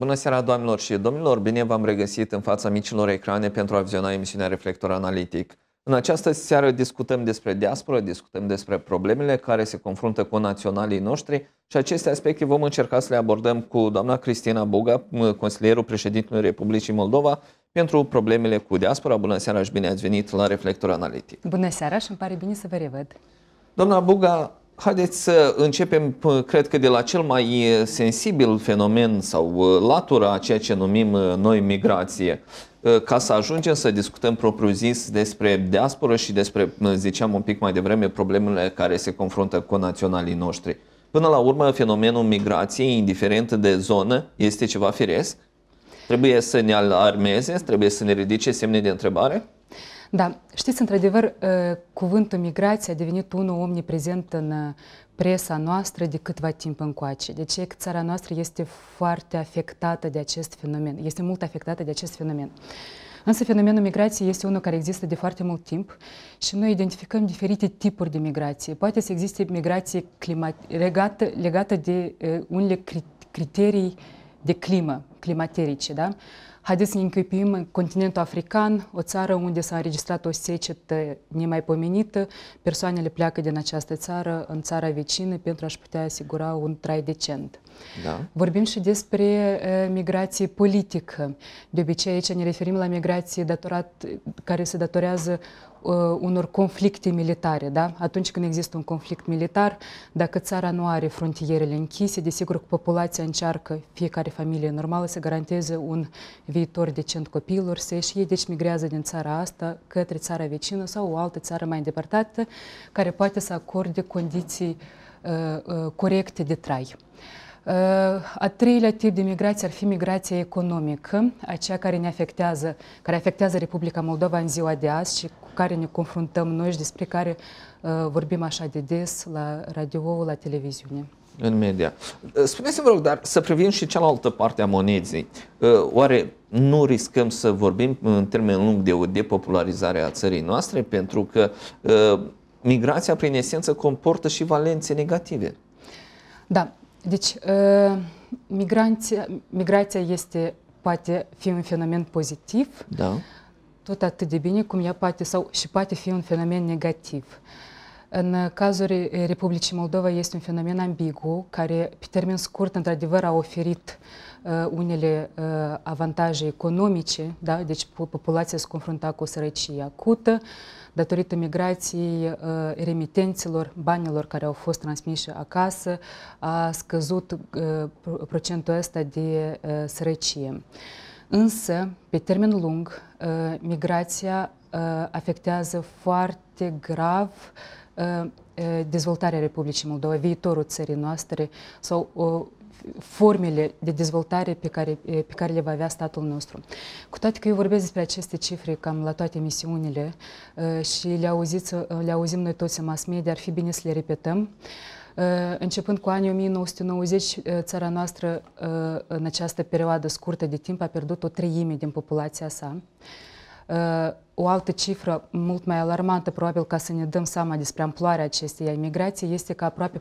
Bună seara, doamnelor și domnilor! Bine v-am regăsit în fața micilor ecrane pentru a viziona emisiunea Reflector Analitic. În această seară discutăm despre diaspora, discutăm despre problemele care se confruntă cu naționalii noștri și aceste aspecte vom încerca să le abordăm cu doamna Cristina Boga, consilierul președintelui Republicii Moldova, pentru problemele cu diaspora. Bună seara și bine ați venit la Reflector Analitic! Bună seara și îmi pare bine să vă revăd! Doamna Buga, Haideți să începem, cred că, de la cel mai sensibil fenomen sau ă, latura a ceea ce numim ă, noi migrație ă, ca să ajungem să discutăm propriu-zis despre diasporă și despre, ziceam un pic mai devreme, problemele care se confruntă cu naționalii noștri. Până la urmă, fenomenul migrației, indiferent de zonă, este ceva firesc? Trebuie să ne alarmeze? Trebuie să ne ridice semne de întrebare? Da, știți, într-adevăr, ă, cuvântul migrație a devenit unul omniprezent în ă, presa noastră de câtva timp încoace. Deci ce? că țara noastră este foarte afectată de acest fenomen, este mult afectată de acest fenomen. Însă fenomenul migrației este unul care există de foarte mult timp și noi identificăm diferite tipuri de migrație. Poate să existe migrație climat- legată, legată de ă, unele criterii de climă, climaterice. Da? Haideți să ne încăpim în continentul african, o țară unde s-a înregistrat o secetă nemaipomenită, persoanele pleacă din această țară în țara vecină pentru a-și putea asigura un trai decent. Da. Vorbim și despre migrație politică. De obicei aici ne referim la migrație datorat, care se datorează Uh, unor conflicte militare. Da? Atunci când există un conflict militar, dacă țara nu are frontierele închise, desigur că populația încearcă, fiecare familie normală, să garanteze un viitor decent copiilor, să ieși ei, deci migrează din țara asta către țara vecină sau o altă țară mai îndepărtată, care poate să acorde condiții uh, uh, corecte de trai. Uh, a treilea tip de migrație ar fi migrația economică, aceea care ne afectează, care afectează Republica Moldova în ziua de azi și cu care ne confruntăm noi și despre care vorbim așa de des la radio, la televiziune în media. Spuneți-mi, vă rog, dar să privim și cealaltă parte a monedei. Oare nu riscăm să vorbim în termen lung de o depopularizare a țării noastre? Pentru că migrația, prin esență, comportă și valențe negative. Da, deci, ă, migranția, migrația este, poate fi un fenomen pozitiv, da. tot atât de bine cum ea poate, sau și poate fi un fenomen negativ. În cazul Republicii Moldova este un fenomen ambigu, care pe termen scurt, într-adevăr, a oferit uh, unele uh, avantaje economice, da? deci populația se confrunta cu o sărăcie acută, uh, datorită migrației uh, remitenților, banilor care au fost transmiși acasă, a scăzut uh, procentul ăsta de uh, sărăcie. Însă, pe termen lung, migrația afectează foarte grav dezvoltarea Republicii Moldova, viitorul țării noastre sau formele de dezvoltare pe care, pe care le va avea statul nostru. Cu toate că eu vorbesc despre aceste cifre cam la toate emisiunile și le, auziți, le auzim noi toți în mass media, ar fi bine să le repetăm. Începând cu anii 1990, țara noastră în această perioadă scurtă de timp a pierdut o treime din populația sa. O altă cifră mult mai alarmantă, probabil ca să ne dăm seama despre amploarea acestei emigrații, este că aproape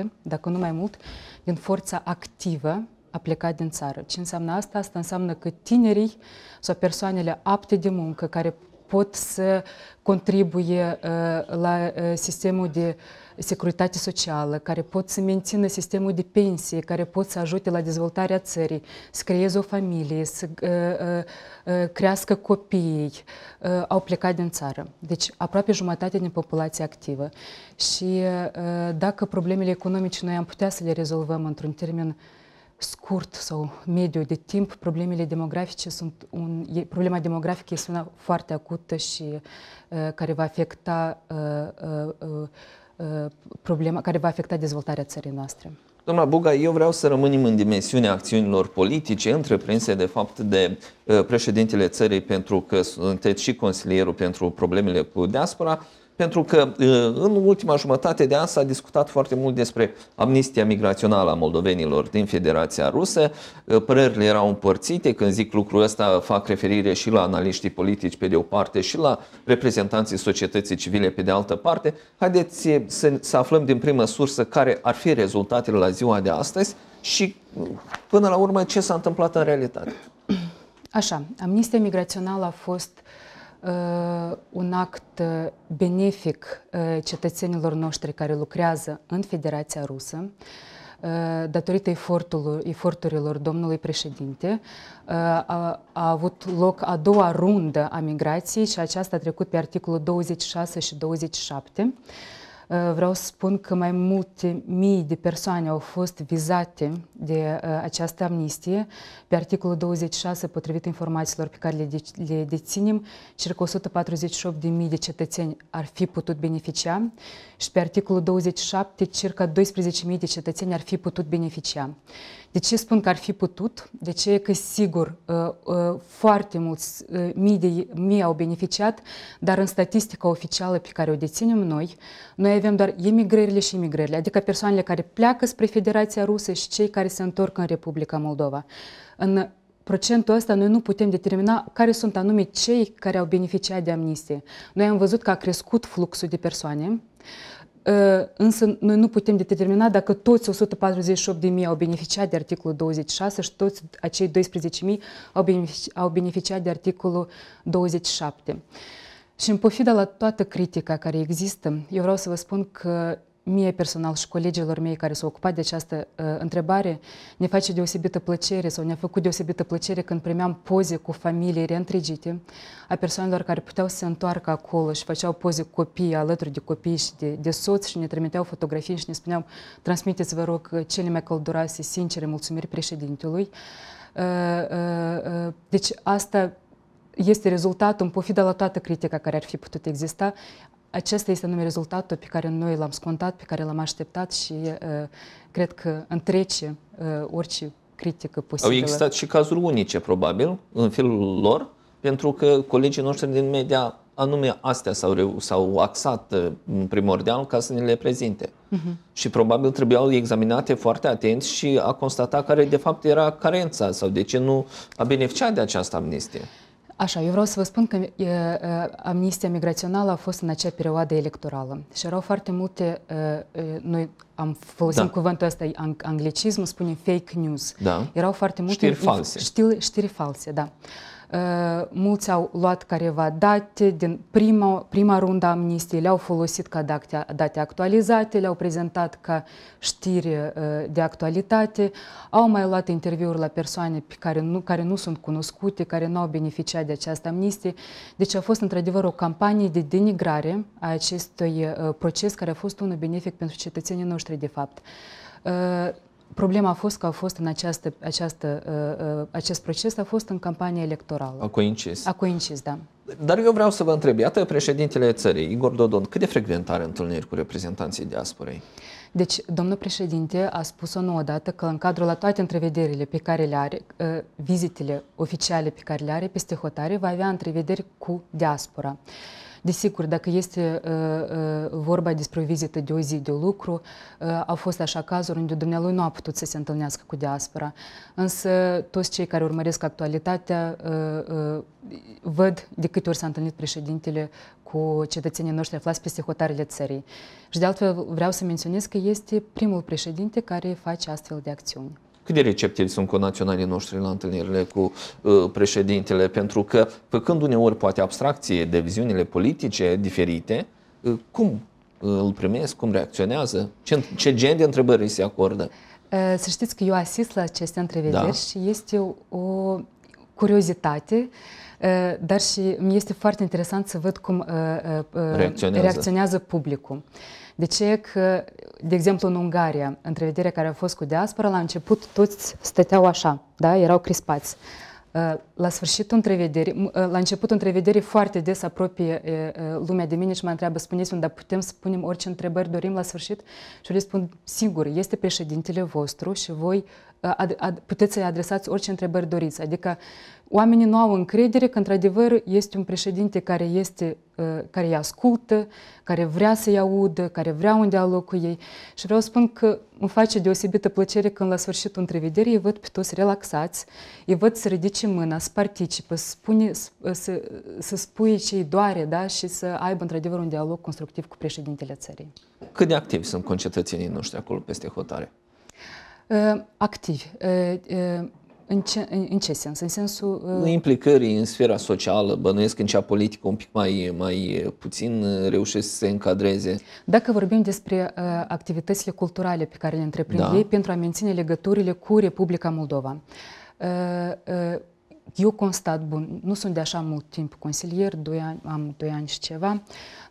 40%, dacă nu mai mult, din forța activă a plecat din țară. Ce înseamnă asta? Asta înseamnă că tinerii sau persoanele apte de muncă care pot să contribuie la sistemul de uh, securitate socială, care pot să mențină sistemul de pensie, care pot să ajute la dezvoltarea țării, să creeze o familie, să crească copiii, au plecat din țară. Deci aproape jumătate din populație activă. Și dacă problemele economice noi am putea să le rezolvăm într-un termen scurt sau mediu de timp, problemele demografice sunt un, e, problema demografică este una foarte acută și uh, care va afecta uh, uh, uh, Uh, problema care va afecta dezvoltarea țării noastre. Doamna Boga, eu vreau să rămânim în dimensiunea acțiunilor politice întreprinse de fapt de uh, președintele țării pentru că sunteți și consilierul pentru problemele cu diaspora pentru că uh, în ultima jumătate de an s-a discutat foarte mult despre amnistia migrațională a moldovenilor din Federația Rusă. Uh, părerile erau împărțite, când zic lucrul ăsta fac referire și la analiștii politici pe de o parte și la reprezentanții societății civile pe de altă parte. Haideți uh, să, să aflăm din primă sursă care ar fi rezultatele la ziua de astăzi și până la urmă ce s-a întâmplat în realitate. Așa, amnistia migrațională a fost Uh, un act uh, benefic uh, cetățenilor noștri care lucrează în Federația Rusă, datorită eforturilor domnului președinte, a, a avut loc a doua rundă a migrației și aceasta a trecut pe articolul 26 și 27 Э, vreau să spun că mai multe mii de persoane au fost vizate de э, această amnistie. Pe articolul 26, potrivit informațiilor pe care le, deținem, circa 148 de cetățeni ar fi putut beneficia și pe articolul 27, circa mii de cetățeni ar fi putut beneficia. De ce spun că ar fi putut? De ce? Că sigur, uh, uh, foarte mulți uh, mii, de, mii au beneficiat, dar în statistica oficială pe care o deținem noi, noi avem doar emigrările și emigrările, adică persoanele care pleacă spre Federația Rusă și cei care se întorc în Republica Moldova. În procentul ăsta noi nu putem determina care sunt anume cei care au beneficiat de amnistie. Noi am văzut că a crescut fluxul de persoane, Ă, însă noi nu putem determina dacă toți 148.000 au beneficiat de articolul 26 și toți acei 12.000 au beneficiat de articolul 27. Și în pofida la toată critica care există, eu vreau să vă spun că mie personal și colegilor mei care s-au ocupat de această uh, întrebare, ne face deosebită plăcere sau ne-a făcut deosebită plăcere când primeam poze cu familii reîntregite a persoanelor care puteau să se întoarcă acolo și făceau poze cu copii alături de copii și de, de soț și ne trimiteau fotografii și ne spuneau transmiteți, vă rog, cele mai călduroase, sincere mulțumiri președintelui. Uh, uh, uh, deci asta este rezultatul, în pofida la toată critica care ar fi putut exista, acesta este anume rezultatul pe care noi l-am scontat, pe care l-am așteptat și cred că întrece orice critică posibilă. Au existat și cazuri unice, probabil, în felul lor, pentru că colegii noștri din media anume astea s-au, s-au axat primordial ca să ne le prezinte. Uh-huh. Și probabil trebuiau examinate foarte atent și a constata care de fapt era carența sau de ce nu a beneficiat de această amnistie. Așa, eu vreau să vă spun că e, amnistia migrațională a fost în acea perioadă electorală și erau foarte multe, e, noi am folosit da. cuvântul ăsta, anglicismul, spunem fake news. Da. Erau foarte multe știri false. Știri, știri false, da. Э, mulți au luat careva date din prima, prima rundă amnistiei, le-au folosit ca date, date actualizate, le-au prezentat ca știri uh, de actualitate, au mai luat interviuri la persoane pe care, nu, care nu sunt cunoscute, care nu au beneficiat de această amnistie. Deci a fost într-adevăr o campanie de denigrare a acestui uh, proces care a fost unul benefic pentru cetățenii noștri de fapt. Uh, Problema a fost că a fost în această, această, ă, ă, acest proces a fost în campania electorală. A coincis. A coincis, da. Dar eu vreau să vă întreb, iată președintele țării, Igor Dodon, cât de frecvent are întâlniri cu reprezentanții diasporei? Deci, domnul președinte a spus-o nouă dată că în cadrul la toate întrevederile pe care le are, ă, vizitele oficiale pe care le are peste hotare, va avea întrevederi cu diaspora. Desigur, dacă este uh, uh, vorba despre o vizită de o zi de lucru, uh, au fost așa cazuri unde dumnealui nu a putut să se întâlnească cu diaspora. Însă toți cei care urmăresc actualitatea văd de câte ori s-a întâlnit președintele cu cetățenii noștri aflați peste hotarele țării. Și de altfel vreau să menționez că este primul președinte care face astfel de acțiuni. Cât de receptivi sunt conaționalii noștri la întâlnirile cu uh, președintele? Pentru că, făcând uneori poate abstracție de viziunile politice diferite, uh, cum uh, îl primesc, cum reacționează, ce, ce gen de întrebări îi se acordă? Uh, să știți că eu asist la aceste întrevederi da. și este o curiozitate, uh, dar și mi este foarte interesant să văd cum reacționează, reacționează publicul. De ce că, de exemplu, în Ungaria, întrevederea care a fost cu diaspora, la început toți stăteau așa, da? erau crispați. Uh, la sfârșitul întrevederii, uh, la începutul întrevederii foarte des apropie uh, lumea de mine și mă întreabă, spuneți-mi, dar putem să punem orice întrebări dorim la sfârșit? Și eu le spun, sigur, este președintele vostru și voi uh, ad, ad, puteți să-i adresați orice întrebări doriți. Adică oamenii nu au încredere că într-adevăr este un președinte care, este, uh, care îi ascultă, care vrea să-i audă, care vrea un dialog cu ei. Și vreau să spun că îmi face deosebită plăcere când la sfârșitul întrevederii îi văd pe toți relaxați, îi văd să ridice mâna, să participe, să, spune, să, uh, să spui ce îi doare da? și să aibă într-adevăr un dialog constructiv cu președintele țării. Cât de activi sunt concetățenii noștri acolo peste hotare? Ă, activi. Ă, ă, în ce, în ce sens? În sensul... Uh... Implicării în sfera socială, bănuiesc în cea politică un pic mai, mai puțin, reușesc să se încadreze. Dacă vorbim despre uh, activitățile culturale pe care le întreprind da. ei pentru a menține legăturile cu Republica Moldova, uh, uh, eu constat, bun, nu sunt de așa mult timp consilier, doi ani, am 2 ani și ceva, uh,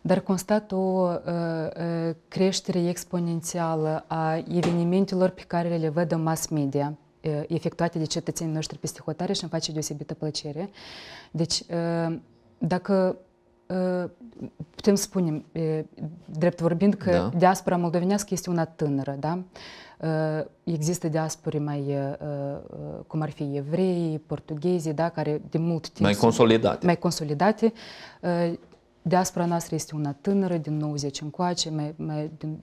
dar constat o ă, ă, creștere exponențială a evenimentelor pe care le văd în mass media ă, efectuate de cetățenii noștri peste hotare și îmi face deosebită plăcere. Deci, dacă putem spune, drept vorbind, că da. diaspora moldovenească este una tânără, da? Există diaspori mai, cum ar fi evrei, portughezii, da, care de mult timp... Mai consolidate. Mai consolidate. Deasupra noastră este una tânără, din 90 încoace, mai, mai din,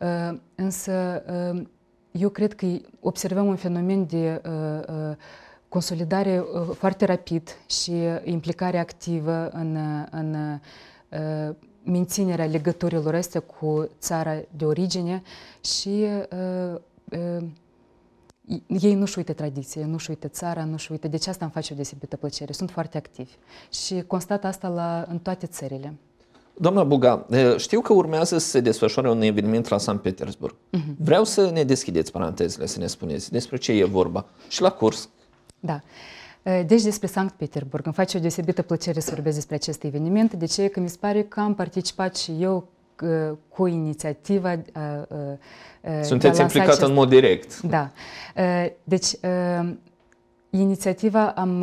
uh, însă uh, eu cred că observăm un fenomen de uh, uh, consolidare uh, foarte rapid și uh, implicare activă în, uh, în uh, menținerea legăturilor astea cu țara de origine și uh, uh, ei nu-și uită tradiție, nu-și uită țara, nu-și uită. Deci asta îmi face desibită plăcere. Sunt foarte activi. Și constat asta la, în toate țările. Doamna Buga, eh, știu că urmează să se desfășoare un eveniment la San Petersburg. Uh-huh. Vreau să ne deschideți parantezele, să ne spuneți despre ce e vorba și la curs. Da. Eh, deci despre Sankt Petersburg. Îmi face o deosebită plăcere să vorbesc despre acest eveniment. De ce? Că mi se pare că am participat și eu Uh, cu inițiativa. Uh, uh, Sunteți implicat acest... în mod direct. Da. Deci, inițiativa am,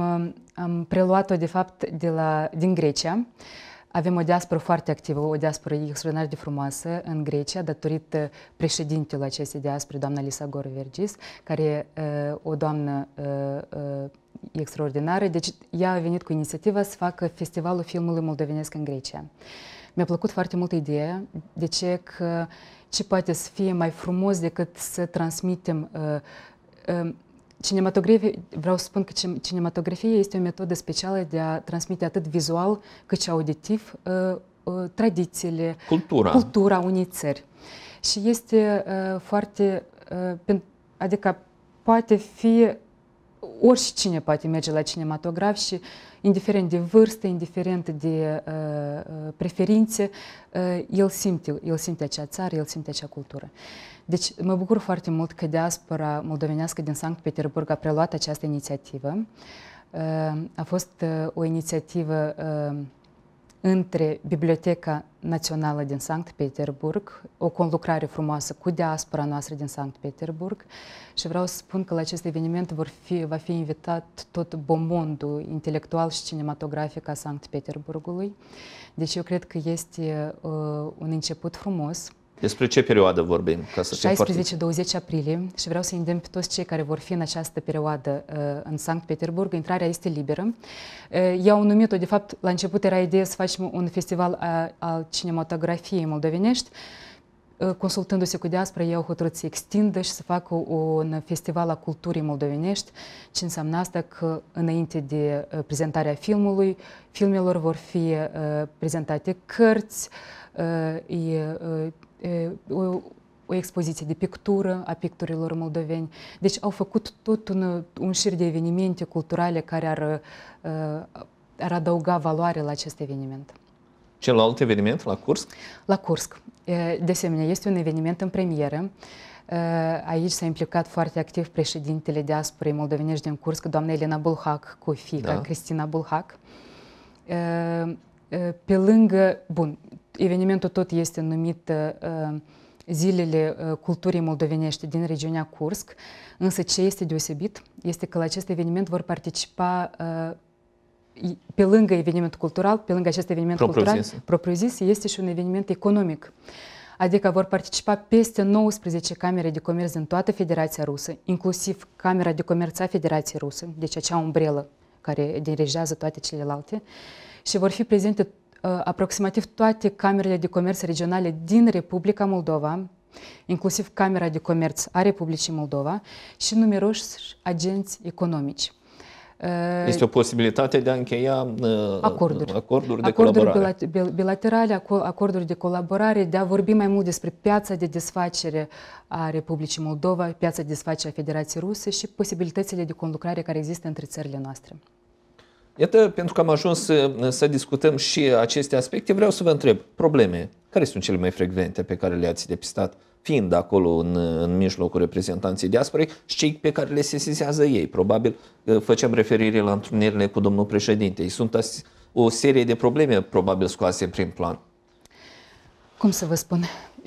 am preluat-o, de fapt, de la, din Grecia. Avem o diasporă foarte activă, o diasporă extraordinar de frumoasă în Grecia, datorită președintelui acestei diaspore, doamna Lisa Vergis, care e o doamnă extraordinară. Deci ea a venit cu inițiativa să facă Festivalul Filmului Moldovenesc în Grecia. Mi-a plăcut foarte mult ideea de ce că ce poate să fie mai frumos decât să transmitem uh, uh, cinematografie, vreau să spun că cinematografia este o metodă specială de a transmite atât vizual cât și auditiv uh, uh, tradițiile, cultura. cultura unei țări. Și este uh, foarte, uh, adică poate fi oricine poate merge la cinematograf și indiferent de vârstă, indiferent de uh, uh, preferințe, uh, el simte, el simte acea țară, el simte acea cultură. Deci mă bucur foarte mult că diaspora moldovenească din Sankt Petersburg a preluat această inițiativă. Uh, a fost uh, o inițiativă uh, între Biblioteca Națională din Sankt Petersburg, o conlucrare frumoasă cu diaspora noastră din Sankt Petersburg și vreau să spun că la acest eveniment vor fi, va fi invitat tot bomondul intelectual și cinematografic a Sankt Petersburgului. Deci eu cred că este uh, un început frumos despre ce perioadă vorbim? 16-20 aprilie și vreau să îndemn pe toți cei care vor fi în această perioadă uh, în Sankt Petersburg. Intrarea este liberă. Uh, Eu au numit-o, de fapt, la început era ideea să facem un festival uh, al cinematografiei moldovenești consultându-se cu diaspora, ei au hotărât să extindă și să facă un festival a culturii moldovenești. Ce înseamnă asta? Că înainte de prezentarea filmului, filmelor vor fi prezentate cărți, o, o expoziție de pictură a picturilor moldoveni. Deci au făcut tot un, un șir de evenimente culturale care ar, ar adăuga valoare la acest eveniment. Celălalt eveniment la Cursc? La Cursc. De asemenea, este un eveniment în premieră. Aici s-a implicat foarte activ președintele diasporei moldovenești din Cursc, doamna Elena Bulhac, cu fica da. Cristina Bulhac pe lângă, bun, evenimentul tot este numit zilele culturii moldovenești din regiunea Cursc, însă ce este deosebit este că la acest eveniment vor participa pe lângă evenimentul cultural, pe lângă acest eveniment propriu cultural, propriu-zis, este și un eveniment economic. Adică vor participa peste 19 camere de comerț din toată Federația Rusă, inclusiv Camera de Comerț a Federației Rusă, deci acea umbrelă care dirigează toate celelalte și vor fi prezente uh, aproximativ toate camerele de comerț regionale din Republica Moldova, inclusiv Camera de Comerț a Republicii Moldova și numeroși agenți economici. Uh, este o posibilitate de a încheia uh, acorduri, acorduri de acorduri colaborare. bilaterale, acorduri de colaborare, de a vorbi mai mult despre piața de desfacere a Republicii Moldova, piața de desfacere a Federației Ruse și posibilitățile de conlucrare care există între țările noastre. Iată, pentru că am ajuns să, să discutăm și aceste aspecte, vreau să vă întreb, probleme, care sunt cele mai frecvente pe care le-ați depistat, fiind acolo în, în mijlocul reprezentanții diasporei și cei pe care le sesizează ei? Probabil uh, făceam referire la întâlnirile cu domnul președinte. Ei sunt o serie de probleme probabil scoase prin plan. Cum să vă spun?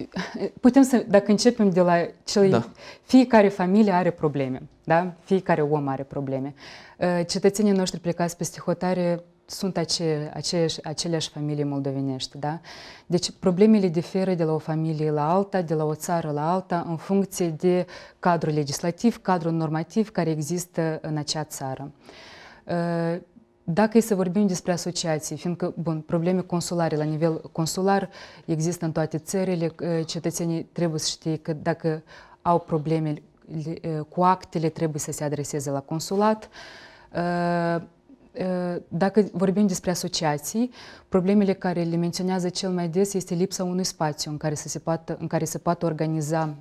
putem să, dacă începem de la cel, da. fiecare familie are probleme, da? Fiecare om are probleme. Uh, cetățenii noștri plecați peste hotare sunt ace, aceeași, aceleași familii moldovenești, da? Deci problemele diferă de la o familie la alta, de la o țară la alta, în funcție de cadrul legislativ, cadrul normativ care există în acea țară. Uh, dacă e să vorbim despre asociații, fiindcă, bun, probleme consulare la nivel consular există în toate țările, eh, cetățenii trebuie să știe că dacă au probleme eh, cu actele, trebuie să se adreseze la consulat. Eh, dacă vorbim despre asociații, problemele care le menționează cel mai des este lipsa unui spațiu în care se poată, în care se poată organiza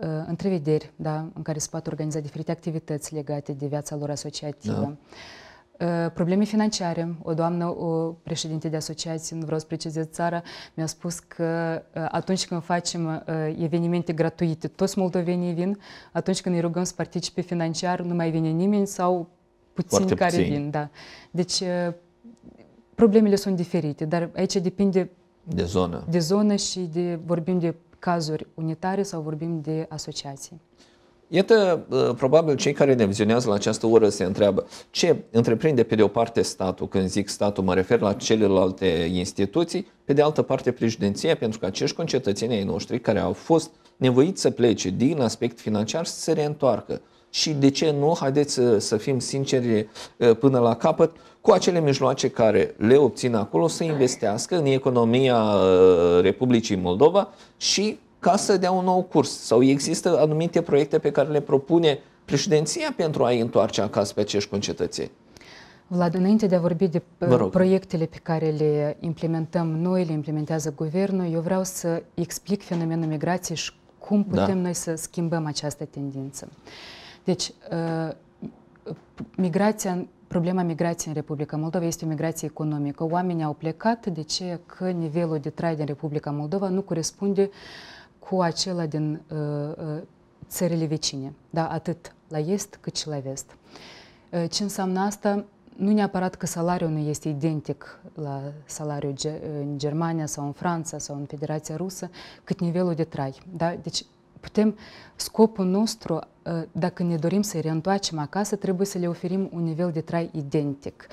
Э, întrevederi da, în care se pot organiza diferite activități legate de viața lor asociativă. Da. Э, probleme financiare. O doamnă, o președinte de asociație, nu vreau să precizez țara, mi-a spus că ă, atunci când facem ă, evenimente gratuite, toți moldovenii vin, atunci când îi rugăm să participe financiar, nu mai vine nimeni sau puțini Foarte care puțin. vin. Da. Deci ă, problemele sunt diferite, dar aici depinde de zonă. De zonă și de vorbim de cazuri unitare sau vorbim de asociații? Iată, probabil cei care ne vizionează la această oră se întreabă ce întreprinde pe de o parte statul, când zic statul mă refer la celelalte instituții, pe de altă parte președinția, pentru că acești concetățeni ai noștri care au fost nevoiți să plece din aspect financiar să se reîntoarcă. Și de ce nu? Haideți să, să fim sinceri până la capăt cu acele mijloace care le obțin acolo să investească în economia uh, Republicii Moldova și ca să dea un nou curs. Sau există anumite proiecte pe care le propune președinția pentru a-i întoarce acasă pe acești concetățeni. Vlad, înainte de a vorbi de proiectele pe care le implementăm noi, le implementează guvernul, eu vreau să explic fenomenul migrației și cum da. putem da. noi să schimbăm această tendință. Deci, uh, migrația problema migrației în Republica Moldova este o migrație economică. Oamenii au plecat de ce că nivelul de trai din Republica Moldova nu corespunde cu acela din uh, uh, țările vecine, da, atât la est cât și la vest. Uh, ce înseamnă asta? Nu neapărat că salariul nu este identic la salariul ge în Germania sau în Franța sau în Federația Rusă, cât nivelul de trai. Da? Deci putem, scopul nostru, ă, dacă ne dorim să-i reîntoarcem acasă, trebuie să le oferim un nivel de trai identic.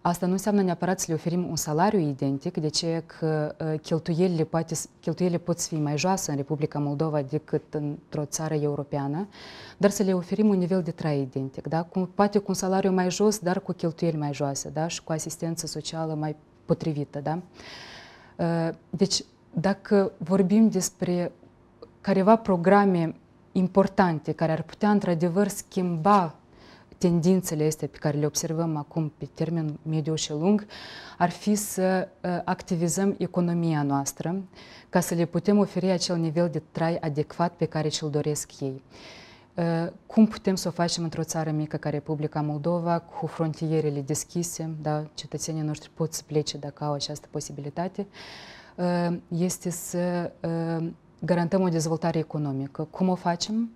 Asta nu înseamnă neapărat să le oferim un salariu identic, de ce că ă, cheltuielile, poate, cheltuielile pot fi mai joase în Republica Moldova decât într-o țară europeană, dar să le oferim un nivel de trai identic, da? cu, poate cu un salariu mai jos, dar cu cheltuieli mai joase da? și cu asistență socială mai potrivită. Da? Ă, deci, dacă vorbim despre careva programe importante care ar putea într-adevăr schimba tendințele astea pe care le observăm acum pe termen mediu și lung ar fi să uh, activizăm economia noastră ca să le putem oferi acel nivel de trai adecvat pe care și-l doresc ei. Uh, cum putem să o facem într-o țară mică ca Republica Moldova, cu frontierele deschise, da, cetățenii noștri pot să plece dacă au această posibilitate, uh, este să garantăm o dezvoltare economică. Cum o facem?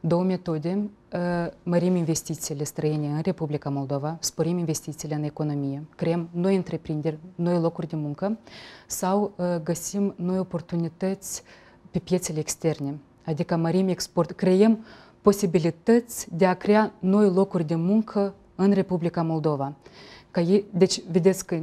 Două metode. Ă, mărim investițiile străine în Republica Moldova, sporim investițiile în economie, creăm noi întreprinderi, noi locuri de muncă sau ă, găsim noi oportunități pe piețele externe, adică mărim export, creăm posibilități de a crea noi locuri de muncă în Republica Moldova. Că ei, deci, vedeți că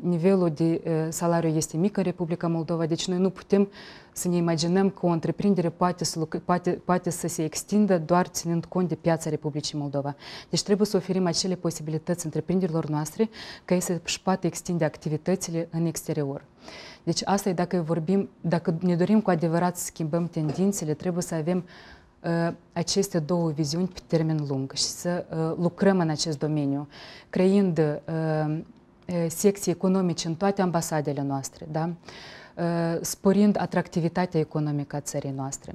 nivelul de salariu este mic în Republica Moldova, deci noi nu putem să ne imaginăm că o întreprindere poate să, poate, poate să se extindă doar ținând cont de piața Republicii Moldova. Deci trebuie să oferim acele posibilități întreprinderilor noastre ca ei să-și poată extinde activitățile în exterior. Deci asta e dacă vorbim, dacă ne dorim cu adevărat să schimbăm tendințele, trebuie să avem Э, aceste două viziuni pe termen lung și să э, lucrăm în acest domeniu, creând э, secții economice în toate ambasadele noastre, da? sporind atractivitatea economică a țării noastre.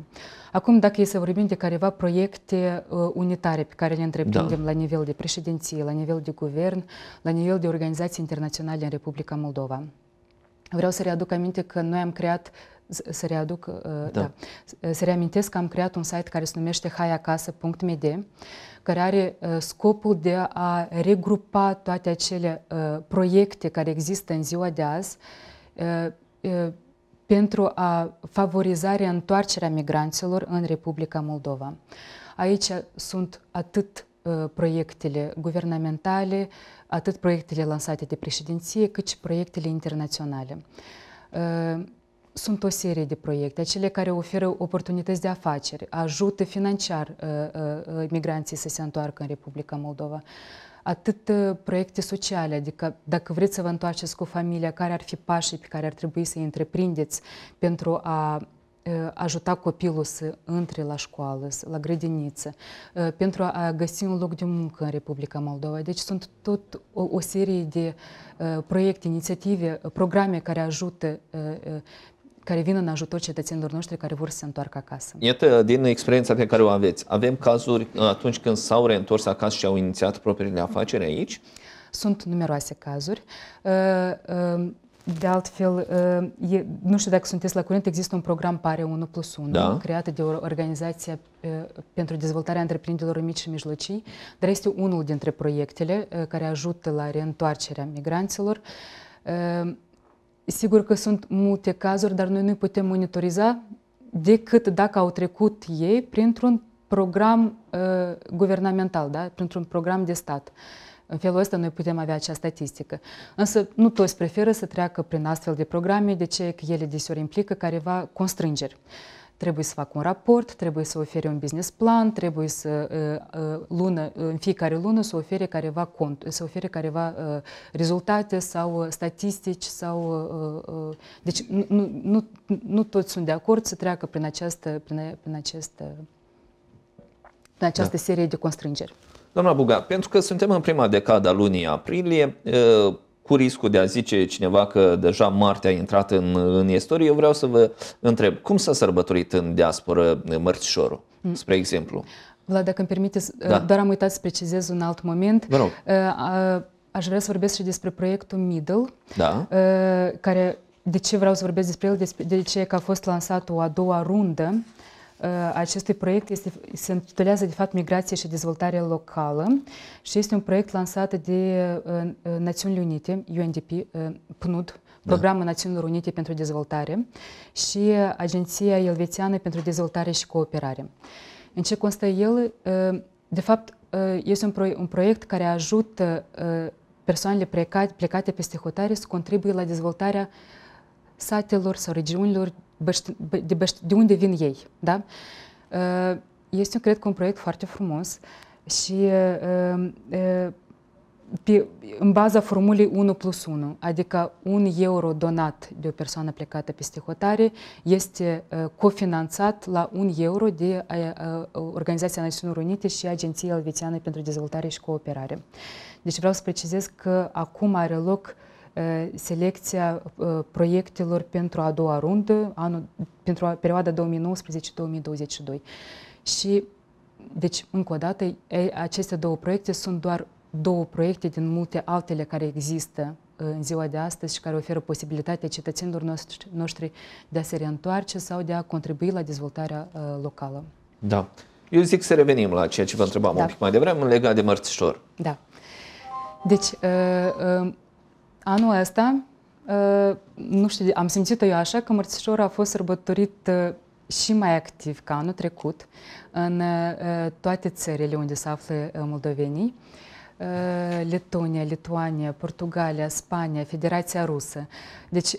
Acum, dacă e să vorbim de careva proiecte unitare pe care le întreprindem da. la nivel de președinție, la nivel de guvern, la nivel de organizații internaționale în Republica Moldova. Vreau să readuc aminte că noi am creat să readuc, uh, da. Da, să reamintesc că am creat un site care se numește haiacasa.md, care are uh, scopul de a regrupa toate acele uh, proiecte care există în ziua de azi uh, uh, pentru a favoriza întoarcerea migranților în Republica Moldova. Aici sunt atât uh, proiectele guvernamentale, atât proiectele lansate de președinție, cât și proiectele internaționale sunt o serie de proiecte, acele care oferă oportunități de afaceri, ajută financiar uh, uh, uh, migranții să se întoarcă în Republica Moldova atât proiecte sociale, adică dacă vreți să vă întoarceți cu familia, care ar fi pașii pe care ar trebui să-i întreprindeți pentru a ajuta copilul să intre la școală, la grădiniță, pentru a găsi un loc de muncă în Republica Moldova. Deci sunt tot o, o serie de proiecte, inițiative, programe care ajută care vin în ajutor cetățenilor noștri care vor să se întoarcă acasă. Iată, din experiența pe care o aveți, avem cazuri uh, atunci când s-au reîntors acasă și au inițiat propriile afaceri aici? Sunt numeroase cazuri. Uh, uh, de altfel, nu știu dacă sunteți la curent, există un program Pare 1 plus 1, da. creat de Organizația pentru Dezvoltarea Întreprinderilor Mici și Mijlocii, dar este unul dintre proiectele care ajută la reîntoarcerea migranților. Sigur că sunt multe cazuri, dar noi nu putem monitoriza decât dacă au trecut ei printr-un program uh, guvernamental, da? printr-un program de stat. În felul ăsta noi putem avea acea statistică. Însă nu toți preferă să treacă prin astfel de programe, de ce că ele deseori implică careva constrângeri. Uh, trebuie să fac un raport, trebuie să ofere un business plan, trebuie să uh, uh, lună, uh, în fiecare lună să ofere careva cont, să ofere careva rezultate sau statistici sau deci nu, nu, nu toți sunt de acord să treacă prin această, prin, prin această, prin această da. serie de constrângeri. Doamna Buga, pentru că suntem în prima decada lunii aprilie, cu riscul de a zice cineva că deja Marte a intrat în, în istorie, eu vreau să vă întreb, cum s-a sărbătorit în diasporă mărțișorul, mm. spre exemplu? Vlad, dacă îmi permiteți, da. Uh, doar am uitat să precizez un alt moment. Vă rog. Uh, aș vrea să vorbesc și despre proiectul Middle, da. Uh, care de ce vreau să vorbesc despre el, de ce că a fost lansat o a doua rundă Э, acestui proiect este, se intitulează, de fapt, Migrație și dezvoltare locală și este un proiect lansat de uh, uh, Națiunile Unite, UNDP, uh, PNUD, da. Programul da. Națiunilor Unite pentru Dezvoltare și Agenția Elvețiană pentru Dezvoltare și Cooperare. În ce constă el? De fapt, este un, proiect, un proiect care ajută persoanele plecate, plecate peste hotare să contribuie la dezvoltarea satelor sau regiunilor de, de unde vin ei. Da? Este, cred că, un proiect foarte frumos și pe, în baza formulei 1 plus 1, adică un euro donat de o persoană plecată peste hotare este cofinanțat la un euro de Organizația Națiunilor Unite și Agenția Elvețiană pentru Dezvoltare și Cooperare. Deci vreau să precizez că acum are loc uh, selecția proiectelor pentru a doua rundă, anul, pentru perioada 2019-2022. Și, deci, încă o dată, aceste două proiecte sunt doar două proiecte din multe altele care există în ziua de astăzi și care oferă posibilitatea cetățenilor noștri, noștri de a se reîntoarce sau de a contribui la dezvoltarea uh, locală. Da. Eu zic să revenim la ceea ce vă întrebam da. un pic mai devreme legat de mărțișor. Da. Deci, uh, uh, Anul ăsta, nu știu, am simțit-o eu așa că mărțișorul a fost sărbătorit și mai activ ca anul trecut în toate țările unde se află moldovenii. Letonia, Lituania, Portugalia, Spania, Federația Rusă. Deci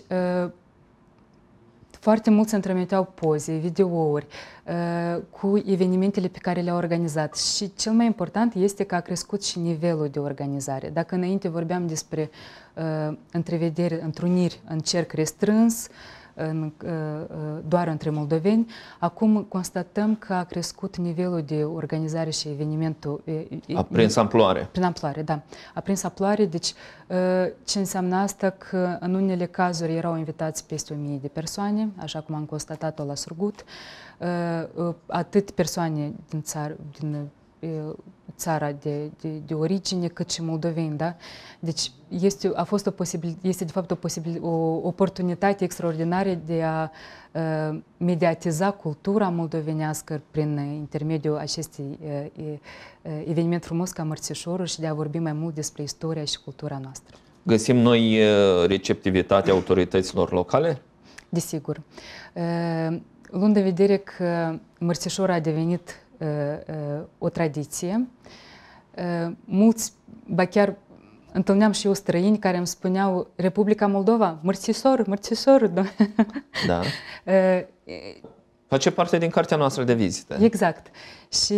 foarte mulți îmi trimiteau poze, videouri uh, cu evenimentele pe care le-au organizat și cel mai important este că a crescut și nivelul de organizare. Dacă înainte vorbeam despre uh, întrevederi, întruniri în cerc restrâns, uh, în, uh, uh, doar între moldoveni. Acum constatăm că a crescut nivelul de organizare și evenimentul. A prins amploare. Prin amploare, da. A prins amploare, deci uh, ce înseamnă asta? Că în unele cazuri erau invitați peste 1000 de persoane, așa cum am constatat-o la Surgut, atât persoane din țară, din țara de, de, de origine, cât și moldoveni, da? Deci este, a fost o posibil, este de fapt o, posibil, o oportunitate extraordinară de a uh, mediatiza cultura moldovenească prin intermediul acestui uh, eveniment frumos ca Mărțișorul și de a vorbi mai mult despre istoria și cultura noastră. Găsim noi receptivitatea autorităților locale? Desigur. Uh, luând de vedere că Mărțișor a devenit o tradiție. Mulți, ba chiar întâlneam și eu străini care îmi spuneau Republica Moldova, mărțisor, mărțisor. Da. Face parte din cartea noastră de vizită. Exact. Și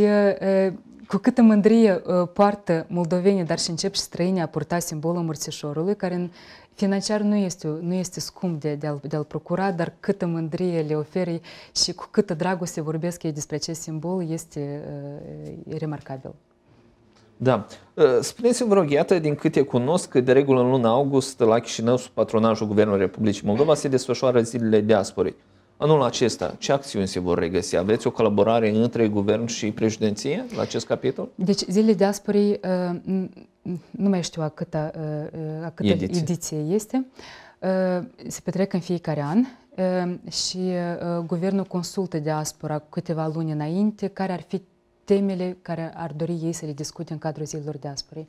cu câtă mândrie poartă moldovenii, dar și încep și străinii a purta simbolul mărțișorului, care în Financiar nu este, nu este scump de, de, a-l, de a procura, dar câtă mândrie le oferi și cu câtă dragoste vorbesc ei despre acest simbol este uh, remarcabil. Da. Spuneți-mi, vă rog, iată din câte cunosc că de regulă în luna august la Chișinău sub patronajul Guvernului Republicii Moldova se desfășoară zilele diasporei. Anul acesta, ce acțiuni se vor regăsi? Aveți o colaborare între guvern și președinție la acest capitol? Deci, zilele diasporei uh, nu mai știu a câta, a câta ediție. ediție este, se petrec în fiecare an și guvernul consultă diaspora câteva luni înainte care ar fi temele care ar dori ei să le discute în cadrul zilelor diasporei.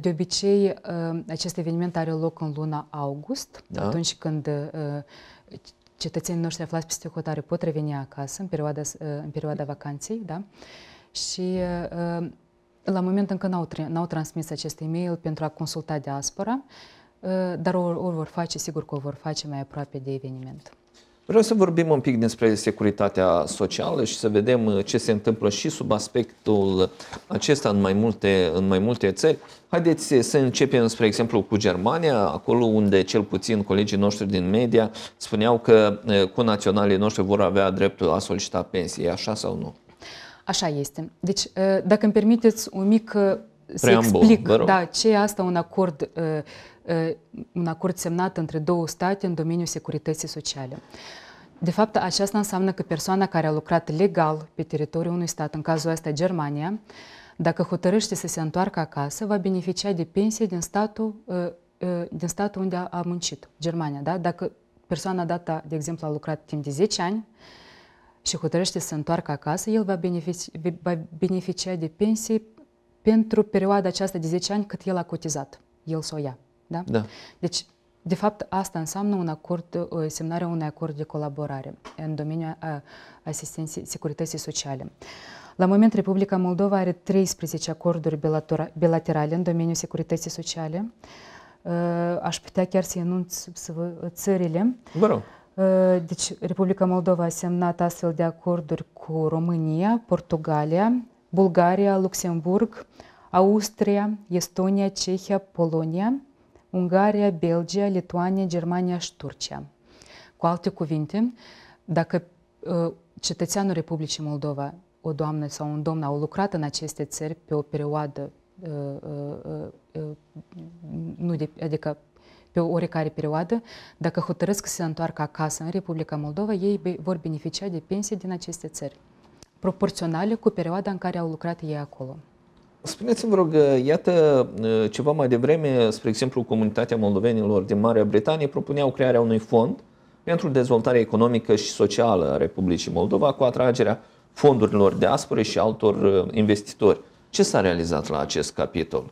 De obicei, acest eveniment are loc în luna august, da. atunci când cetățenii noștri aflați peste hotare pot reveni acasă în perioada, în perioada vacanței. Da? Și la moment încă n-au, n-au transmis acest e-mail pentru a consulta diaspora, ă, dar o, o vor face, sigur că o vor face mai aproape de eveniment. Vreau să vorbim un pic despre securitatea socială și să vedem ă, ce se întâmplă și sub aspectul acesta în mai multe, în mai multe țări. Haideți să începem, spre exemplu, cu Germania, acolo unde cel puțin colegii noștri din media spuneau că ă, cu naționalii noștri vor avea dreptul a solicita pensie. E așa sau nu? Așa este. Deci, ă, dacă îmi permiteți un mic ă, să Preambul, explic da, ce e asta un acord, ă, un acord semnat între două state în domeniul securității sociale. De fapt, aceasta înseamnă că persoana care a lucrat legal pe teritoriul unui stat, în cazul ăsta Germania, dacă hotărăște să se întoarcă acasă, va beneficia de pensie din statul, din statul unde a muncit, Germania. Da? Dacă persoana data, de exemplu, a lucrat timp de 10 ani, și hotărăște să întoarcă acasă, el va beneficia, va beneficia de pensie pentru perioada aceasta de 10 ani cât el a cotizat. El sau ea. Da? da. Deci, de fapt, asta înseamnă un acord, semnarea unui acord de colaborare în domeniul asistenței securității sociale. La moment, Republica Moldova are 13 acorduri bilaterale în domeniul securității sociale. Ă, aș putea chiar să enunț să vă, țările. Vă rog. Deci, Republica Moldova a semnat astfel de acorduri cu România, Portugalia, Bulgaria, Luxemburg, Austria, Estonia, Cehia, Polonia, Ungaria, Belgia, Lituania, Germania și Turcia. Cu alte cuvinte, dacă cetățeanul Republicii Moldova, o doamnă sau un domn, au lucrat în aceste țări pe o perioadă nu de, adică pe oricare perioadă, dacă hotărăsc să se întoarcă acasă în Republica Moldova, ei vor beneficia de pensie din aceste țări, proporționale cu perioada în care au lucrat ei acolo. Spuneți-mi, rog, iată, uh, ceva mai devreme, spre exemplu, comunitatea moldovenilor din Marea Britanie propuneau crearea unui fond pentru dezvoltarea economică și socială a Republicii Moldova cu atragerea fondurilor de diaspore și altor uh, investitori. Ce s-a realizat la acest capitol?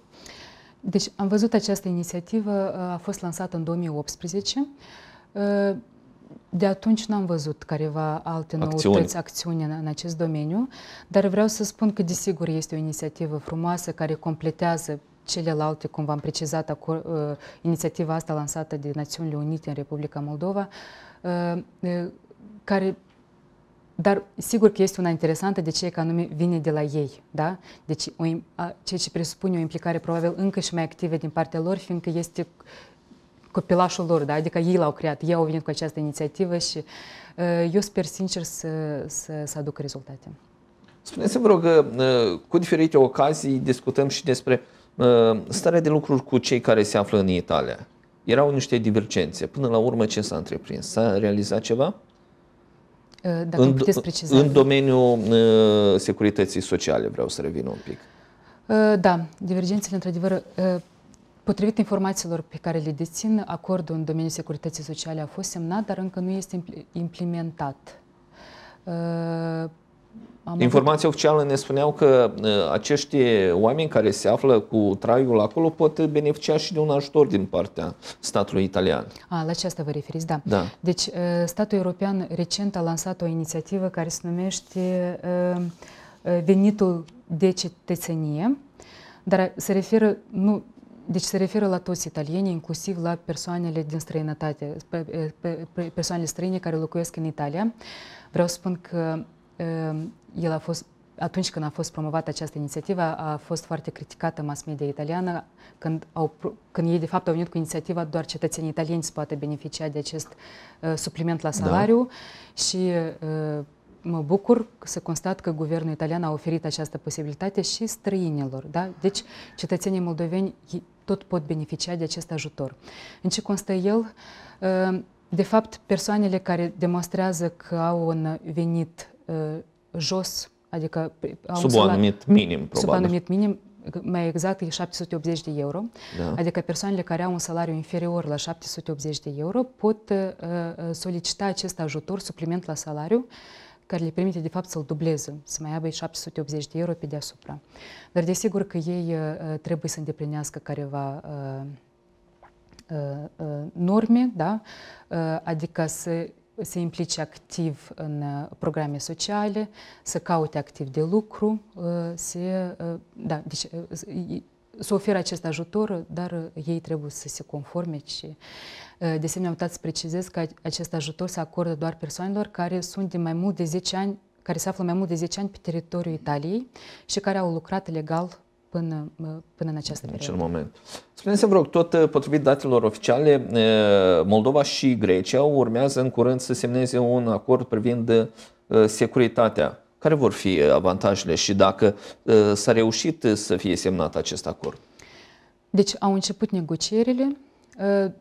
Deci am văzut această inițiativă, uh, a fost lansată în 2018. Uh, de atunci n-am văzut careva alte acțiuni. noutăți, acțiuni în, în acest domeniu, dar vreau să spun că desigur este o inițiativă frumoasă care completează celelalte, cum v-am precizat, uh, inițiativa asta lansată de Națiunile Unite în Republica Moldova, care dar sigur că este una interesantă de ce că anume vine de la ei, da? Deci o, a, ceea ce presupune o implicare probabil încă și mai activă din partea lor, fiindcă este copilașul lor, da? adică ei l-au creat, ei au venit cu această inițiativă și uh, eu sper sincer să, să, să aducă rezultate. Spuneți-mi, vă rog, că ă, cu diferite ocazii discutăm și despre ă, starea de lucruri cu cei care se află în Italia. Erau niște divergențe. Până la urmă, ce s-a întreprins? S-a realizat ceva? Ă, dacă în, puteți preciza. În domeniul ă, securității sociale vreau să revin un pic. Ă, da, divergențele, într-adevăr, Potrivit informațiilor pe care le dețin, acordul în domeniul securității sociale a fost semnat, dar încă nu este implementat. Informația oficială ne spuneau că ă, acești oameni care se află cu traiul acolo pot beneficia și de un ajutor din partea statului italian. A, la aceasta vă referiți, da. da. Deci, ă, statul european recent a lansat o inițiativă care se numește ă, venitul de cetățenie, dar se referă nu deci se referă la toți italienii, inclusiv la persoanele din străinătate, persoanele străine care locuiesc în Italia. Vreau să spun că Ehm, el a fost atunci când a fost promovată această inițiativă, a fost foarte criticată mass media italiană, când, au, când ei, de fapt, au venit cu inițiativa doar cetățenii italieni să poată beneficia de acest uh, supliment la da. salariu da. și uh, mă bucur să constat că guvernul italian a oferit această posibilitate și străinilor. Da? Deci, cetățenii moldoveni tot pot beneficia de acest ajutor. În ce constă el? Uh, de fapt, persoanele care demonstrează că au un venit jos, adică... Sub un anumit minim, probabil. Sub anumit minim, mai exact e 780 de euro, da. adică persoanele care au un salariu inferior la 780 de euro pot uh, solicita acest ajutor supliment la salariu care le permite de fapt să-l dubleze, să mai aibă 780 de euro pe deasupra. Dar desigur că ei uh, trebuie să îndeplinească careva uh, norme, da? adică să se implice activ în uh, programe sociale, să caute activ de lucru, uh, se, uh, da, deci, să oferă acest ajutor, dar ei trebuie să se conforme și de asemenea am uitat să precizez că acest ajutor se acordă doar persoanelor care sunt de mai mult de 10 ani care se află mai mult de 10 ani pe teritoriul Italiei și care au lucrat legal până, până în această în perioadă. acel moment. Spuneți-mi, vă rog, tot uh, potrivit datelor oficiale, uh, Moldova și Grecia urmează în curând să semneze un acord privind uh, securitatea. Care vor fi avantajele și dacă s-a reușit să fie semnat acest acord? Deci au început negocierile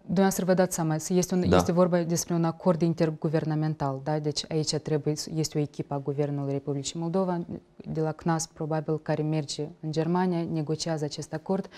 Dumneavoastră vă dați seama, este, un, da. este vorba despre un acord interguvernamental, da? deci aici trebuie, este o echipă a Guvernului Republicii Moldova, de la CNAS probabil, care merge în Germania, negociază acest acord. Uh,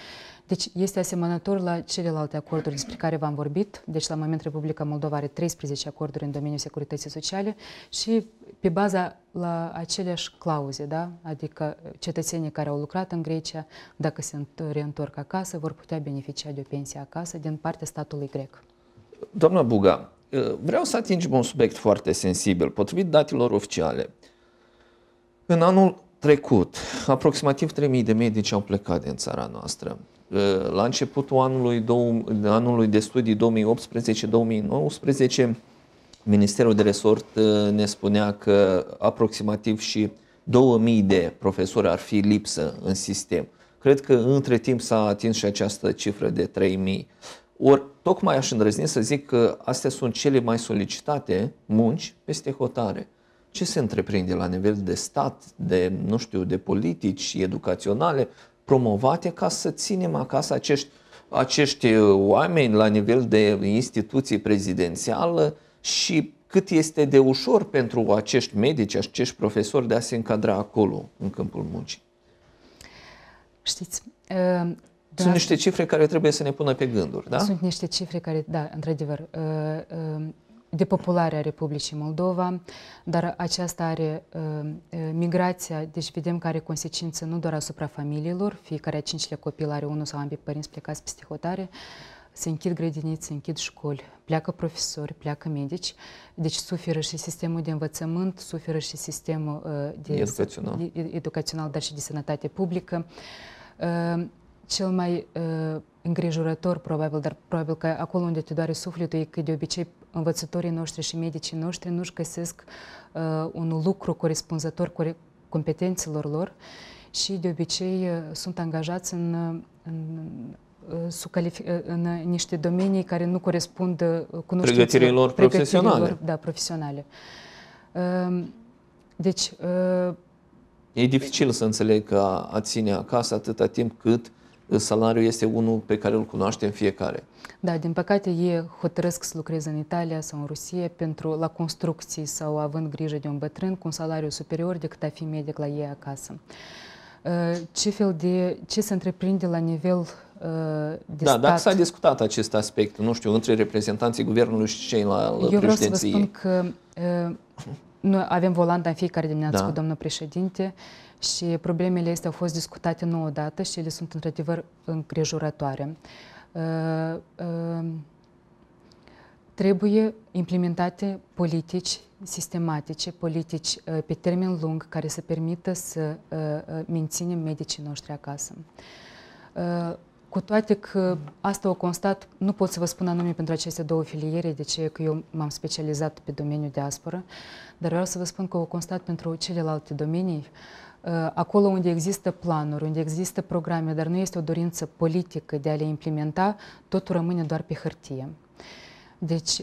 deci este asemănător la celelalte acorduri despre care v-am vorbit. Deci la moment Republica Moldova are 13 acorduri în domeniul securității sociale și pe baza la aceleași clauze, da? adică cetățenii care au lucrat în Grecia, dacă se reîntorc acasă, vor putea beneficia de o pensie acasă din partea statului grec. Doamna Buga, ă, vreau să atingem un subiect foarte sensibil. Potrivit datelor oficiale, în anul trecut, aproximativ 3.000 de medici au plecat din țara noastră. Eh, la începutul anului, anului de studii 2018-2019, Ministerul de Resort eh, ne spunea că aproximativ și 2000 de profesori ar fi lipsă în sistem. Cred că între timp s-a atins și această cifră de 3000. Ori, tocmai aș îndrăzni să zic că astea sunt cele mai solicitate munci peste hotare. Ce se întreprinde la nivel de stat, de, nu știu, de politici educaționale, promovate ca să ținem acasă acești, acești uh, oameni la nivel de instituție prezidențială și cât este de ușor pentru acești medici, acești profesori de a se încadra acolo, în câmpul muncii. Știți, uh... Da. Sunt niște cifre care trebuie să ne pună pe gânduri, da? Sunt niște cifre care, da, într-adevăr, uh, uh, populare a Republicii Moldova, dar aceasta are uh, migrația, deci vedem că are consecințe nu doar asupra familiilor, fiecare a cincilea copil are unul sau ambii părinți plecați peste hotare, se închid grădinițe, se închid școli, pleacă profesori, pleacă medici, deci suferă și sistemul de învățământ, suferă și sistemul uh, de educațional. educațional, dar și de sănătate publică. Uh, cel mai uh, îngrijorător, probabil, dar probabil că acolo unde te doare sufletul e că de obicei învățătorii noștri și medicii noștri nu-și găsesc uh, un lucru corespunzător cu competențelor lor și de obicei uh, sunt angajați în, uh, în uh, în niște domenii care nu corespund cunoștințelor profesionale. da, profesionale. Um, deci... E dificil să înțeleg că a ține acasă atâta timp cât salariul este unul pe care îl cunoaștem fiecare. Da, din păcate ei hotărăsc să lucreze în Italia sau în Rusia pentru la construcții sau având grijă de un bătrân cu un salariu superior decât a fi medic la ei acasă. Uh, ce fel de, ce se întreprinde la nivel uh, de da, stat. dacă s-a discutat acest aspect, nu știu, între reprezentanții guvernului și cei la, la Eu vreau să vă spun că uh, noi avem volanta în fiecare dimineață da. cu domnul președinte și problemele astea au fost discutate nu odată și ele sunt într-adevăr îngrijorătoare. Uh, uh, trebuie implementate politici sistematice, politici uh, pe termen lung, care să permită să menținem medicii noștri acasă. Cu toate că asta o constat, nu pot să vă spun anume pentru aceste două filiere, de ce că eu m-am specializat pe domeniul diaspora, dar vreau să vă spun că o constat pentru celelalte domenii, uh, acolo э, unde există planuri, unde există programe, dar nu este o dorință politică de a le implementa, totul rămâne doar pe hârtie. Deci,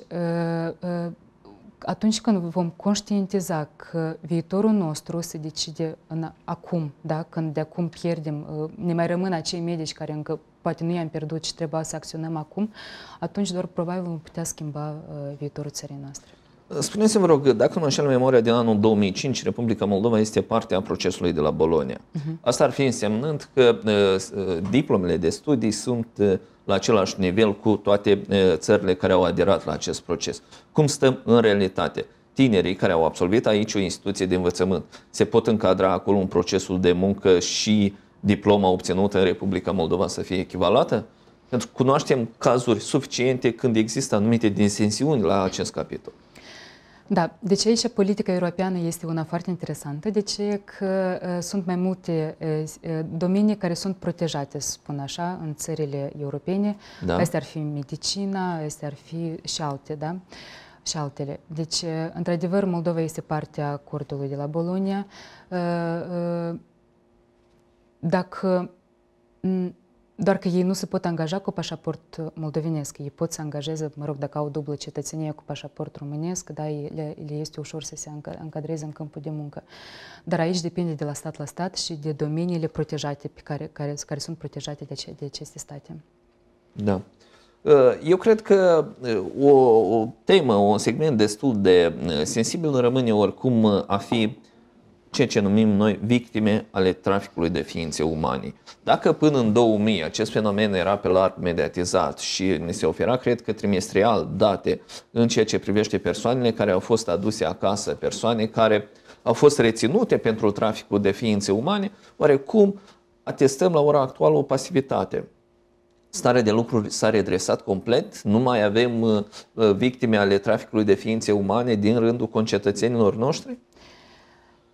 atunci când vom conștientiza că viitorul nostru se decide în acum, da? când de acum pierdem, ne mai rămân acei medici care încă poate nu i-am pierdut și trebuia să acționăm acum, atunci doar probabil vom putea schimba viitorul țării noastre. Spuneți-mi, vă rog, dacă nu înșel memoria din anul 2005, Republica Moldova este parte a procesului de la Bolonia. Uh-huh. Asta ar fi însemnând că uh, uh, diplomele de studii sunt uh, la același nivel cu toate uh, țările care au aderat la acest proces. Cum stăm în realitate? Tinerii care au absolvit aici o instituție de învățământ se pot încadra acolo în procesul de muncă și diploma obținută în Republica Moldova să fie echivalată? Pentru că cunoaștem cazuri suficiente când există anumite disensiuni la acest capitol. Da, deci aici politica europeană este una foarte interesantă, de ce că ă, sunt mai multe domenii care sunt protejate, spun așa, în țările europene. Da. Astea ar fi medicina, astea ar fi și alte, da? și altele. Deci, într-adevăr, Moldova este partea cortului de la Bologna. Ă, ă, dacă doar că ei nu se pot angaja cu pașaport uh, moldovenesc. Ei pot să angajeze, mă rog, dacă au dublă cetățenie cu pașaport românesc, da, le, le este ușor să se încadreze în câmpul de muncă. Dar aici depinde de la stat la stat și de domeniile protejate, pe care, care, care sunt protejate de, de aceste state. Da. Uh, eu cred că uh, o, o temă, un segment destul de sensibil rămâne oricum a fi uh, ceea ce numim noi victime ale traficului de ființe umane. Dacă până în 2000 acest fenomen era pe larg mediatizat și ne se ofera, cred că trimestrial, date în ceea ce privește persoanele care au fost aduse acasă, persoane care au fost reținute pentru traficul de ființe umane, oarecum atestăm la ora actuală o pasivitate starea de lucruri s-a redresat complet, nu mai avem uh, victime ale traficului de ființe umane din rândul concetățenilor noștri?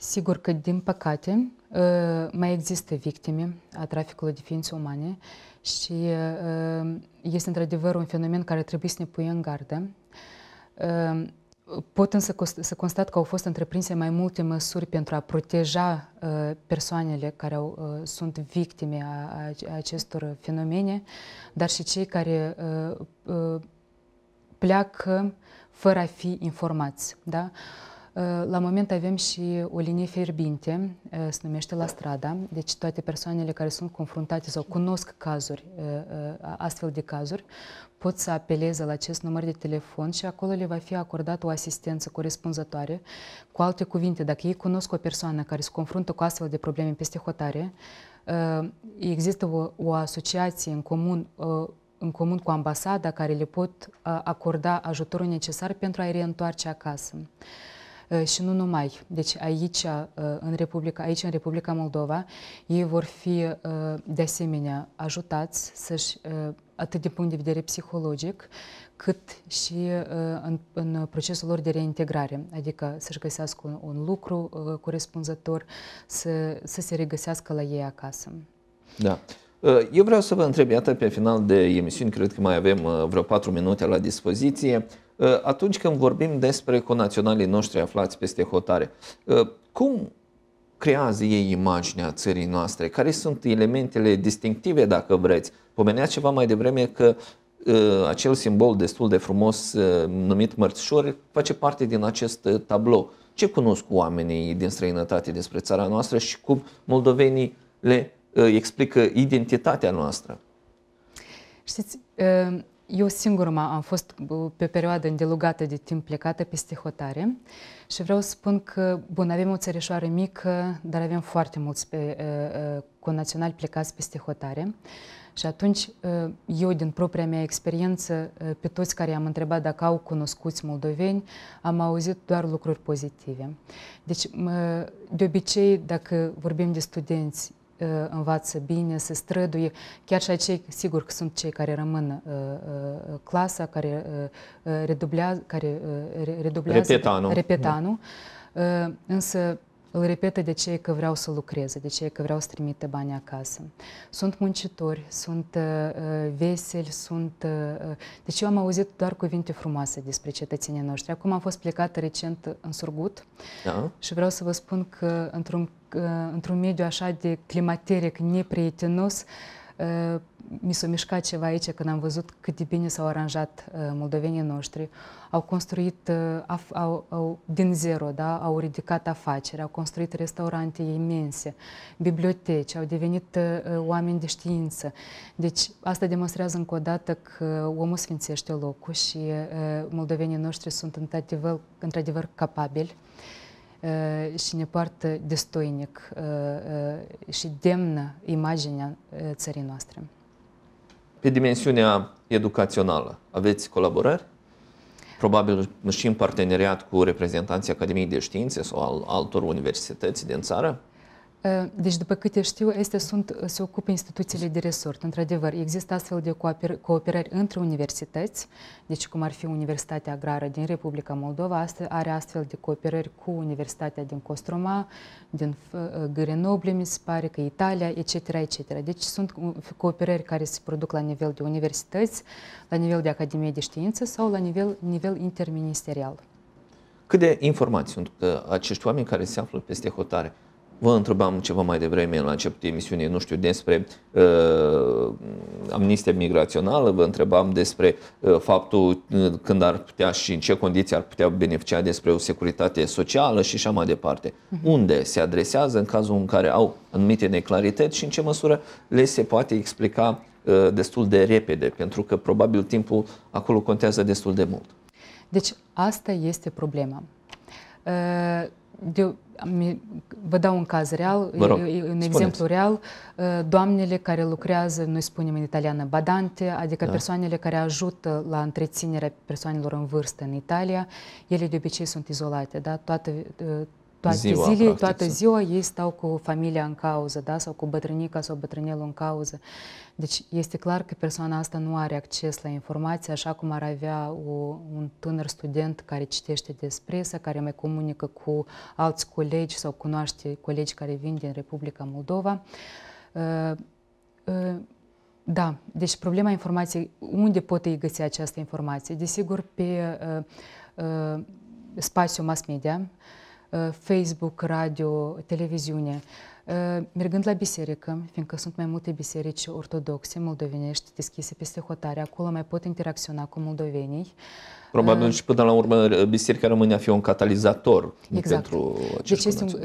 Sigur că, din păcate, ă, mai există victime a traficului de ființe umane și ă, ă, este într-adevăr un fenomen care trebuie să ne pui în gardă. Pot însă să constat că au fost întreprinse mai multe măsuri pentru a proteja persoanele care au, sunt victime a, a acestor fenomene, dar și cei care pleacă fără a fi informați. Da? Э, la moment avem și o linie fierbinte, э, se numește La Strada, deci toate persoanele care sunt confruntate sau cunosc cazuri, э, astfel de cazuri, pot să apeleze la acest număr de telefon și acolo le va fi acordată o asistență corespunzătoare. Cu alte cuvinte, dacă ei cunosc o persoană care se confruntă cu astfel de probleme peste hotare, există o, o asociație în comun în comun cu ambasada care le pot acorda ajutorul necesar pentru a-i reîntoarce acasă. Ă, și nu numai. Deci aici, ă, în Republica, aici, în Republica Moldova, ei vor fi ă, de asemenea ajutați să-și atât din punct de vedere psihologic, cât și uh, în, în procesul lor de reintegrare, adică să-și găsească un, un lucru uh, corespunzător, să, să se regăsească la ei acasă. Da. Uh, eu vreau să vă întreb, iată, pe final de emisiuni, cred că mai avem uh, vreo 4 minute la dispoziție, uh, atunci când vorbim despre conaționalii noștri aflați peste hotare, cum creează ei imaginea țării noastre? Care sunt elementele distinctive, dacă vreți? Pomenea ceva mai devreme că acel simbol destul de frumos numit mărțișor face parte din acest tablou. Ce cunosc oamenii din străinătate despre țara noastră și cum moldovenii le Uh, explică identitatea noastră. Știți, uh, eu singură am fost uh, pe o perioadă îndelugată de timp plecată peste hotare și vreau să spun că, bun, avem o țărișoară mică, dar avem foarte mulți pe, cu conaționali plecați peste hotare. Și atunci, eu, din propria mea experiență, pe toți care am întrebat dacă au cunoscuți moldoveni, am auzit doar lucruri pozitive. Deci, de obicei, dacă vorbim de studenți, Uh, învață bine, se străduie, chiar și cei, sigur că sunt cei care rămân uh, uh, clasa, care redublează, care redublează repetanul, repetanul însă îl repetă de ce că vreau să lucreze, de ce că vreau să trimite bani acasă. Sunt muncitori, sunt uh, veseli, sunt... Uh, deci eu am auzit doar cuvinte frumoase despre cetățenii noștri. Acum am fost plecată recent în Surgut da. și vreau să vă spun că într-un într-un mediu așa de climateric, neprietenos, ă, mi s-a mișcat ceva aici când am văzut cât de bine s-au aranjat ă, moldovenii noștri. Au construit, ă, au, au, din zero, da? au ridicat afaceri, au construit restaurante imense, biblioteci, au devenit oameni de știință. Deci asta demonstrează încă o dată că omul sfințește locul și moldovenii noștri sunt într-adevăr, într-adevăr capabili și ne poartă destoinic și demnă imaginea țării noastre. Pe dimensiunea educațională, aveți colaborări? Probabil și în parteneriat cu reprezentanții Academiei de Științe sau al altor universități din țară? Deci, după câte știu, este, sunt, se ocupă instituțiile de resort. Într-adevăr, există astfel de cooperări între universități, deci cum ar fi Universitatea Agrară din Republica Moldova, are astfel de cooperări cu Universitatea din Costroma, din Grenoble, mi se pare că Italia, etc., etc. Deci sunt cooperări care se produc la nivel de universități, la nivel de Academie de Știință sau la nivel, nivel interministerial. Cât de informați sunt acești oameni care se află peste hotare? Vă întrebam ceva mai devreme la început, emisiunii, nu știu, despre uh, amnistia migrațională, vă întrebam despre uh, faptul uh, când ar putea și în ce condiții ar putea beneficia despre o securitate socială și așa mai departe. Uh-huh. Unde se adresează în cazul în care au anumite neclarități și în ce măsură le se poate explica uh, destul de repede, pentru că probabil timpul acolo contează destul de mult. Deci asta este problema. Uh de, vă dau un caz real, vă rog, un spuneți. exemplu real. Uh, doamnele care lucrează, noi spunem în italiană, badante, adică da. persoanele care ajută la întreținerea persoanelor în vârstă în Italia, ele de obicei sunt izolate, da? Toată uh, toate ziua, zile, practic, toată sau... ziua ei stau cu familia în cauză, da? sau cu bătrânica sau bătrânelul în cauză. Deci este clar că persoana asta nu are acces la informații așa cum ar avea o, un tânăr student care citește despre să care mai comunică cu alți colegi sau cunoaște colegi care vin din Republica Moldova. Uh, uh, da, deci problema informației, unde pot ei găsi această informație? Desigur, pe uh, uh, spațiul mass media, uh, Э, Facebook, radio, televiziune. Mergând la biserică, fiindcă sunt mai multe biserici ortodoxe moldovenești deschise peste hotare, acolo mai pot interacționa cu moldovenii. Probabil uh, și până la urmă biserica rămâne a fi un catalizator exact. pentru deci, este uh,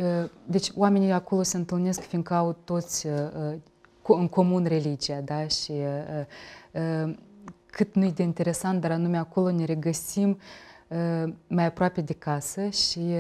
deci oamenii acolo se întâlnesc fiindcă au toți în comun religia, da? Și cât nu e de interesant, dar anume acolo ne regăsim uh, Э, mai aproape de casă și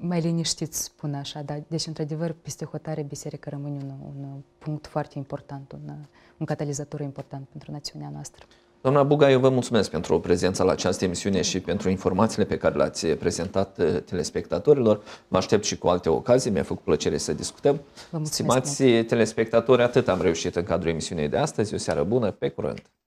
mai liniștiți, spun așa. Da? Deci, într-adevăr, peste hotare, biserica rămâne un, un punct foarte important, un, un catalizator important pentru națiunea noastră. Doamna Buga, eu vă mulțumesc pentru prezența la această emisiune și pentru informațiile pe care le-ați prezentat eh, telespectatorilor. Vă aștept și cu alte ocazii, mi-a făcut plăcere să discutăm. Mulțumesc. Stimați telespectatori, atât am reușit în cadrul emisiunii de astăzi. O seară bună, pe curând!